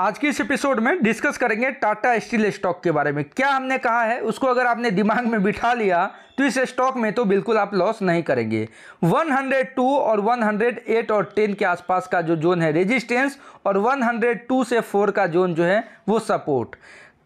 आज की इस एपिसोड में डिस्कस करेंगे टाटा स्टील स्टॉक के बारे में क्या हमने कहा है उसको अगर आपने दिमाग में बिठा लिया तो इस स्टॉक में तो बिल्कुल आप लॉस नहीं करेंगे 102 और 108 और 10 के आसपास का जो जोन है रेजिस्टेंस और 102 से 4 का जोन जो है वो सपोर्ट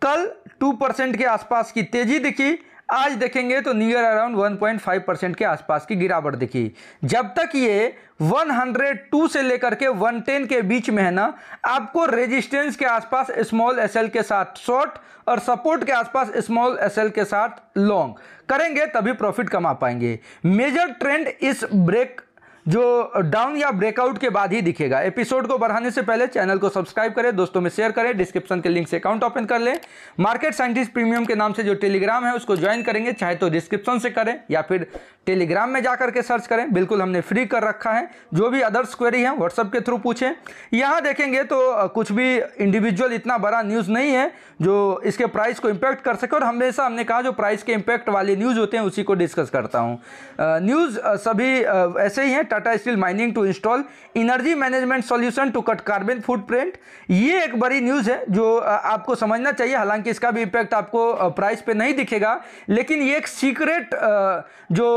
कल 2 परसेंट के आसपास की तेजी दिखी आज देखेंगे तो नियर अराउंड 1.5 परसेंट के आसपास की गिरावट दिखी जब तक ये 102 से लेकर के 110 के बीच में है ना आपको रेजिस्टेंस के आसपास स्मॉल एसएल के साथ शॉर्ट और सपोर्ट के आसपास स्मॉल एसएल के साथ लॉन्ग करेंगे तभी प्रॉफिट कमा पाएंगे मेजर ट्रेंड इस ब्रेक जो डाउन या ब्रेकआउट के बाद ही दिखेगा एपिसोड को बढ़ाने से पहले चैनल को सब्सक्राइब करें दोस्तों में शेयर करें डिस्क्रिप्शन के लिंक से अकाउंट ओपन कर लें मार्केट साइंटिस्ट प्रीमियम के नाम से जो टेलीग्राम है उसको ज्वाइन करेंगे चाहे तो डिस्क्रिप्शन से करें या फिर टेलीग्राम में जाकर के सर्च करें बिल्कुल हमने फ्री कर रखा है जो भी अदर्स क्वेरी है व्हाट्सअप के थ्रू पूछें यहाँ देखेंगे तो कुछ भी इंडिविजुअल इतना बड़ा न्यूज़ नहीं है जो इसके प्राइस को इम्पैक्ट कर सके और हमेशा हमने कहा जो प्राइस के इम्पैक्ट वाले न्यूज़ होते हैं उसी को डिस्कस करता हूँ न्यूज़ सभी ऐसे ही हैं Tata Steel mining to install energy management solution to cut carbon footprint ये एक बड़ी न्यूज़ है जो आपको समझना चाहिए हालांकि इसका भी इम्पैक्ट आपको प्राइस पे नहीं दिखेगा लेकिन ये एक सीक्रेट जो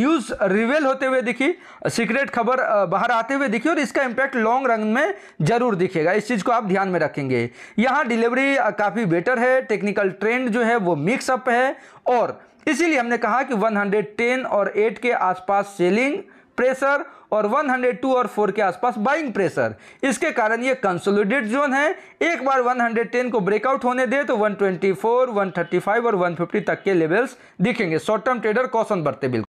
न्यूज़ रिवेल होते हुए दिखी सीक्रेट खबर बाहर आते हुए दिखी और इसका इम्पैक्ट लॉन्ग रन में ज़रूर दिखेगा इस चीज़ को आप ध्यान में रखेंगे यहाँ डिलीवरी काफ़ी बेटर है टेक्निकल ट्रेंड जो है वो मिक्सअप है और इसीलिए हमने कहा कि 110 और 8 के आसपास सेलिंग प्रेशर और 102 और 4 के आसपास बाइंग प्रेशर इसके कारण ये कंसोलिडेट जोन है एक बार 110 को ब्रेकआउट होने दे तो 124, 135 और 150 तक के लेवल्स दिखेंगे शॉर्ट टर्म ट्रेडर कौशन बरते बिल्कुल